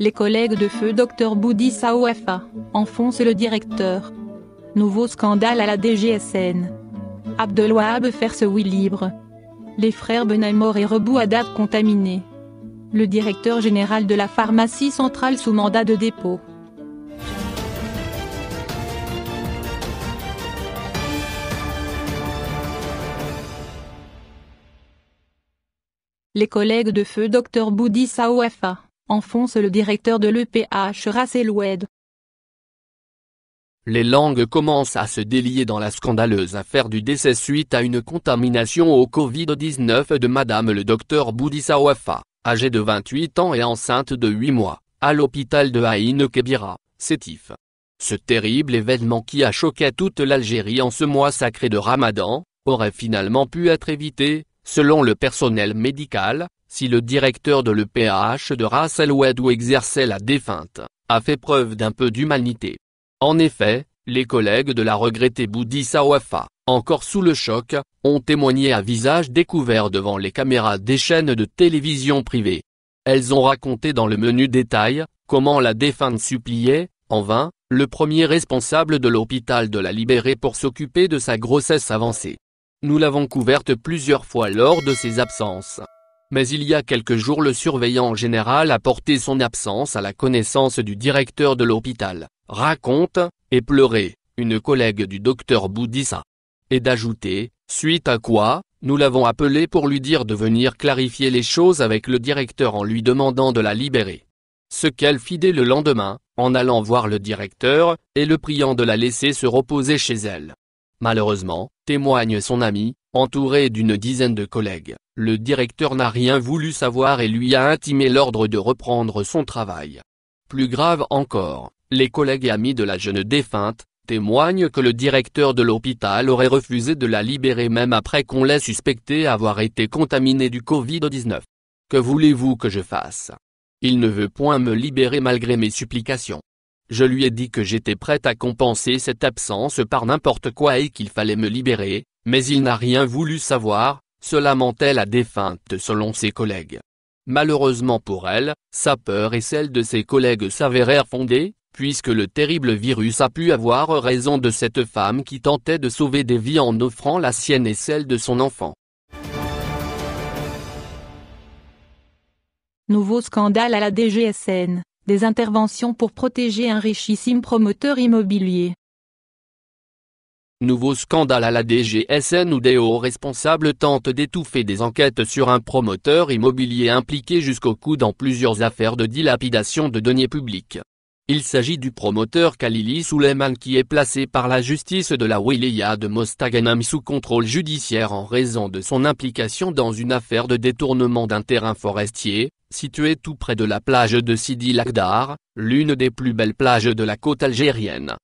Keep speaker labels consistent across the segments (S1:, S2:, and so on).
S1: Les collègues de feu Dr Boudi Saouefa, enfonce le directeur. Nouveau scandale à la DGSN. Abdelwahab oui libre. Les frères Benamor et Rebou Haddad contaminés. Le directeur général de la pharmacie centrale sous mandat de dépôt. Les collègues de feu Dr Boudi Saouefa enfonce le directeur de l'EPH Rasseloued.
S2: Les langues commencent à se délier dans la scandaleuse affaire du décès suite à une contamination au Covid-19 de madame le docteur Boudissa Wafa, âgée de 28 ans et enceinte de 8 mois, à l'hôpital de Haïn Kebira, Sétif. Ce terrible événement qui a choqué toute l'Algérie en ce mois sacré de Ramadan, aurait finalement pu être évité, selon le personnel médical, si le directeur de l'EPAH de Russell où exerçait la défunte, a fait preuve d'un peu d'humanité. En effet, les collègues de la regrettée Bouddhissa Wafa, encore sous le choc, ont témoigné à visage découvert devant les caméras des chaînes de télévision privées. Elles ont raconté dans le menu détail, comment la défunte suppliait, en vain, le premier responsable de l'hôpital de la libérer pour s'occuper de sa grossesse avancée. Nous l'avons couverte plusieurs fois lors de ses absences, mais il y a quelques jours le surveillant général a porté son absence à la connaissance du directeur de l'hôpital, raconte, et pleurait, une collègue du docteur Boudissa. Et d'ajouter, suite à quoi, nous l'avons appelé pour lui dire de venir clarifier les choses avec le directeur en lui demandant de la libérer. Ce qu'elle fit dès le lendemain, en allant voir le directeur, et le priant de la laisser se reposer chez elle. Malheureusement, témoigne son ami, Entouré d'une dizaine de collègues, le directeur n'a rien voulu savoir et lui a intimé l'ordre de reprendre son travail. Plus grave encore, les collègues et amis de la jeune défunte, témoignent que le directeur de l'hôpital aurait refusé de la libérer même après qu'on l'ait suspecté avoir été contaminé du Covid-19. Que voulez-vous que je fasse Il ne veut point me libérer malgré mes supplications. Je lui ai dit que j'étais prête à compenser cette absence par n'importe quoi et qu'il fallait me libérer, mais il n'a rien voulu savoir, se lamentait la défunte selon ses collègues. Malheureusement pour elle, sa peur et celle de ses collègues s'avérèrent fondées, puisque le terrible virus a pu avoir raison de cette femme qui tentait de sauver des vies en offrant la sienne et celle de son enfant.
S1: Nouveau scandale à la DGSN, des interventions pour protéger un richissime promoteur immobilier.
S2: Nouveau scandale à la DGSN où des hauts responsables tentent d'étouffer des enquêtes sur un promoteur immobilier impliqué jusqu'au cou dans plusieurs affaires de dilapidation de deniers publics. Il s'agit du promoteur Khalili Souleiman qui est placé par la justice de la wilaya de Mostaganam sous contrôle judiciaire en raison de son implication dans une affaire de détournement d'un terrain forestier, situé tout près de la plage de Sidi Lakdar, l'une des plus belles plages de la côte algérienne.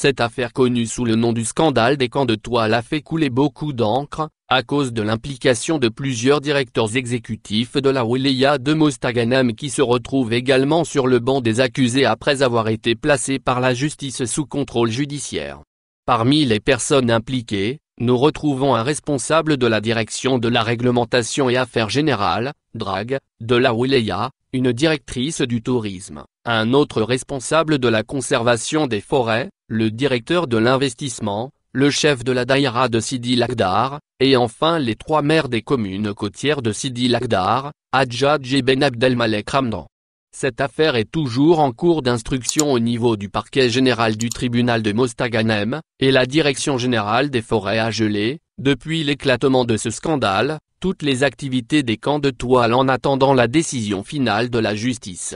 S2: Cette affaire connue sous le nom du scandale des camps de toile a fait couler beaucoup d'encre, à cause de l'implication de plusieurs directeurs exécutifs de la Wilaya de Mostaganem qui se retrouvent également sur le banc des accusés après avoir été placés par la justice sous contrôle judiciaire. Parmi les personnes impliquées, nous retrouvons un responsable de la direction de la réglementation et affaires générales, DRAG, de la Wilaya, une directrice du tourisme, un autre responsable de la conservation des forêts, le directeur de l'investissement, le chef de la daïra de Sidi Lakhdar, et enfin les trois maires des communes côtières de Sidi Lakhdar, Adjadj et Ben Abdelmalek Ramdan. Cette affaire est toujours en cours d'instruction au niveau du parquet général du tribunal de Mostaganem, et la direction générale des forêts a gelé, depuis l'éclatement de ce scandale, toutes les activités des camps de toile en attendant la décision finale de la justice.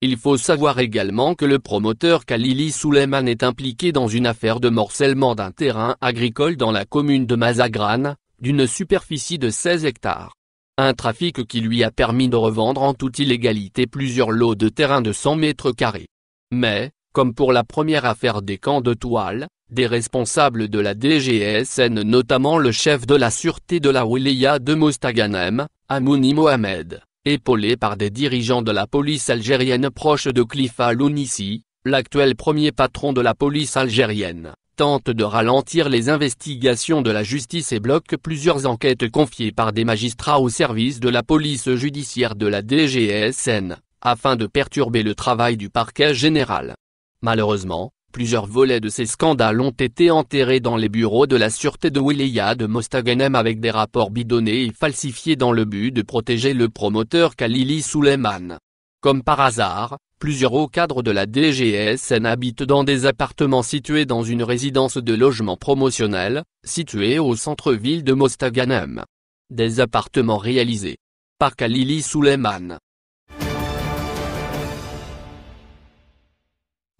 S2: Il faut savoir également que le promoteur Khalili Souleyman est impliqué dans une affaire de morcellement d'un terrain agricole dans la commune de Mazagrane, d'une superficie de 16 hectares. Un trafic qui lui a permis de revendre en toute illégalité plusieurs lots de terrain de 100 mètres carrés. Mais, comme pour la première affaire des camps de toile, des responsables de la DGSN notamment le chef de la sûreté de la wilaya de Mostaganem, Amouni Mohamed, épaulé par des dirigeants de la police algérienne proche de Klifa Lounissi, l'actuel premier patron de la police algérienne, tente de ralentir les investigations de la justice et bloque plusieurs enquêtes confiées par des magistrats au service de la police judiciaire de la DGSN, afin de perturber le travail du parquet général. Malheureusement, Plusieurs volets de ces scandales ont été enterrés dans les bureaux de la sûreté de Wilaya de Mostaganem avec des rapports bidonnés et falsifiés dans le but de protéger le promoteur Khalili Suleiman. Comme par hasard, plusieurs hauts cadres de la DGSN habitent dans des appartements situés dans une résidence de logement promotionnel, située au centre-ville de Mostaganem. Des appartements réalisés par Khalili Suleiman.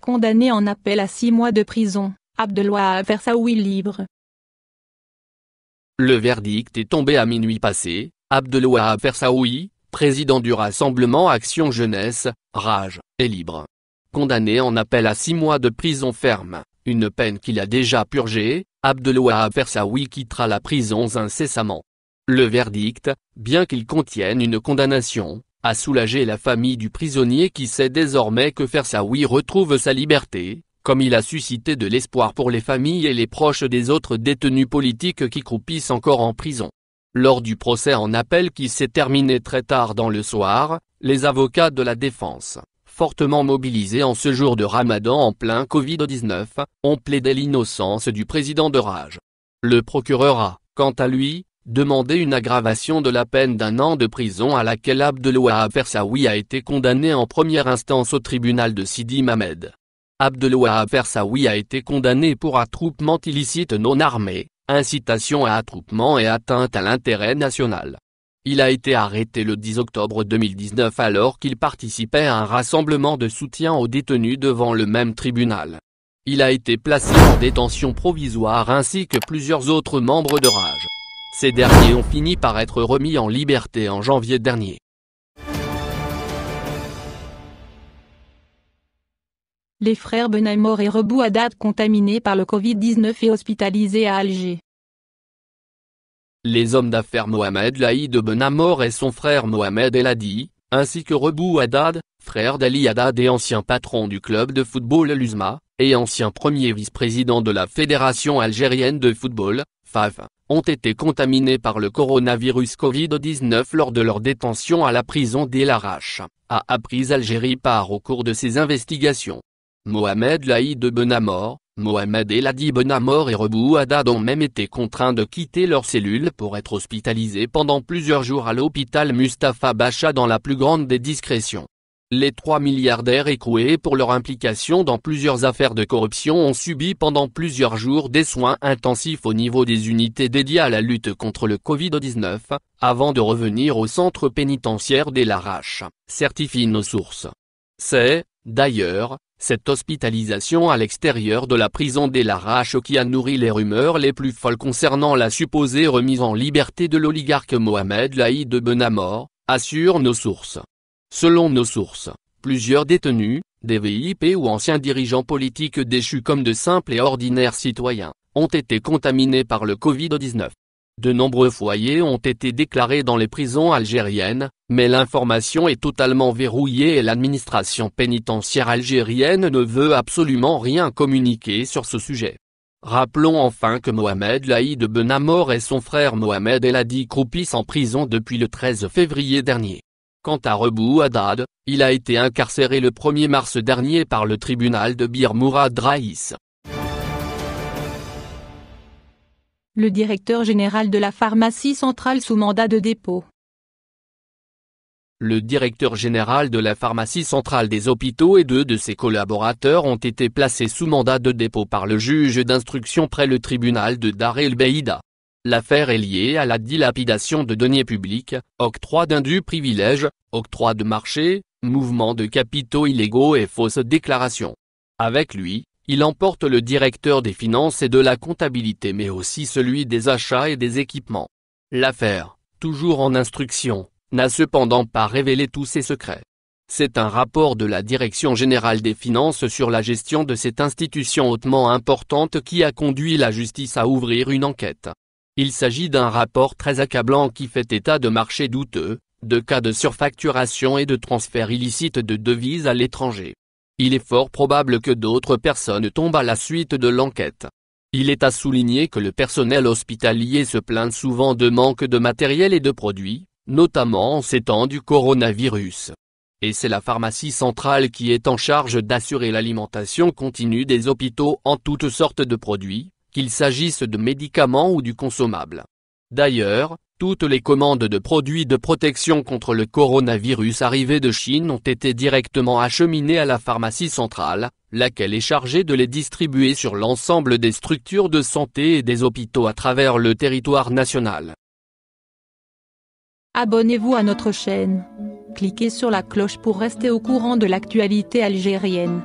S1: condamné en appel à six mois de prison, Abdelwahab Fersaoui libre.
S2: Le verdict est tombé à minuit passé, Abdeloua Fersaoui, président du Rassemblement Action Jeunesse, Rage, est libre. Condamné en appel à six mois de prison ferme, une peine qu'il a déjà purgée, Abdeloua Fersaoui quittera la prison incessamment. Le verdict, bien qu'il contienne une condamnation, a soulager la famille du prisonnier qui sait désormais que Fersaoui retrouve sa liberté, comme il a suscité de l'espoir pour les familles et les proches des autres détenus politiques qui croupissent encore en prison. Lors du procès en appel qui s'est terminé très tard dans le soir, les avocats de la défense, fortement mobilisés en ce jour de ramadan en plein Covid-19, ont plaidé l'innocence du président de Rage. Le procureur a, quant à lui, demander une aggravation de la peine d'un an de prison à laquelle Abdeloua Afersaoui a été condamné en première instance au tribunal de Sidi Mamed. Abdeloua Afersaoui a été condamné pour attroupement illicite non armé, incitation à attroupement et atteinte à l'intérêt national. Il a été arrêté le 10 octobre 2019 alors qu'il participait à un rassemblement de soutien aux détenus devant le même tribunal. Il a été placé en détention provisoire ainsi que plusieurs autres membres de Rage. Ces derniers ont fini par être remis en liberté en janvier dernier.
S1: Les frères Benamor et Rebou Haddad contaminés par le Covid-19 et hospitalisés à Alger.
S2: Les hommes d'affaires Mohamed Laïd Benamor et son frère Mohamed El ainsi que Rebou Haddad, frère d'Ali Haddad et ancien patron du club de football Lusma, et ancien premier vice-président de la Fédération algérienne de football, FAF, ont été contaminés par le coronavirus Covid-19 lors de leur détention à la prison d'El a appris Algérie par au cours de ses investigations. Mohamed Laïd Benamor, Mohamed Eladi Benamor et Rebou Haddad ont même été contraints de quitter leur cellule pour être hospitalisés pendant plusieurs jours à l'hôpital Mustapha Bacha dans la plus grande des discrétions. Les trois milliardaires écroués pour leur implication dans plusieurs affaires de corruption ont subi pendant plusieurs jours des soins intensifs au niveau des unités dédiées à la lutte contre le Covid-19, avant de revenir au centre pénitentiaire des Laraches, certifient nos sources. C'est, d'ailleurs, cette hospitalisation à l'extérieur de la prison des Laraches qui a nourri les rumeurs les plus folles concernant la supposée remise en liberté de l'oligarque Mohamed Laïd Benamor, assurent nos sources. Selon nos sources, plusieurs détenus, des VIP ou anciens dirigeants politiques déchus comme de simples et ordinaires citoyens, ont été contaminés par le Covid-19. De nombreux foyers ont été déclarés dans les prisons algériennes, mais l'information est totalement verrouillée et l'administration pénitentiaire algérienne ne veut absolument rien communiquer sur ce sujet. Rappelons enfin que Mohamed Laïd Benamor et son frère Mohamed Eladi Kroupis croupissent en prison depuis le 13 février dernier. Quant à Rebou Haddad, il a été incarcéré le 1er mars dernier par le tribunal de Bir Mourad Raïs.
S1: Le directeur général de la pharmacie centrale sous mandat de dépôt.
S2: Le directeur général de la pharmacie centrale des hôpitaux et deux de ses collaborateurs ont été placés sous mandat de dépôt par le juge d'instruction près le tribunal de Dar el Beida. L'affaire est liée à la dilapidation de deniers publics, octroi d'indus privilèges, octroi de marché, mouvement de capitaux illégaux et fausses déclarations. Avec lui, il emporte le directeur des finances et de la comptabilité mais aussi celui des achats et des équipements. L'affaire, toujours en instruction, n'a cependant pas révélé tous ses secrets. C'est un rapport de la Direction générale des finances sur la gestion de cette institution hautement importante qui a conduit la justice à ouvrir une enquête. Il s'agit d'un rapport très accablant qui fait état de marchés douteux, de cas de surfacturation et de transferts illicites de devises à l'étranger. Il est fort probable que d'autres personnes tombent à la suite de l'enquête. Il est à souligner que le personnel hospitalier se plaint souvent de manque de matériel et de produits, notamment en ces temps du coronavirus. Et c'est la pharmacie centrale qui est en charge d'assurer l'alimentation continue des hôpitaux en toutes sortes de produits, qu'il s'agisse de médicaments ou du consommable. D'ailleurs, toutes les commandes de produits de protection contre le coronavirus arrivées de Chine ont été directement acheminées à la pharmacie centrale, laquelle est chargée de les distribuer sur l'ensemble des structures de santé et des hôpitaux à travers le territoire national.
S1: Abonnez-vous à notre chaîne. Cliquez sur la cloche pour rester au courant de l'actualité algérienne.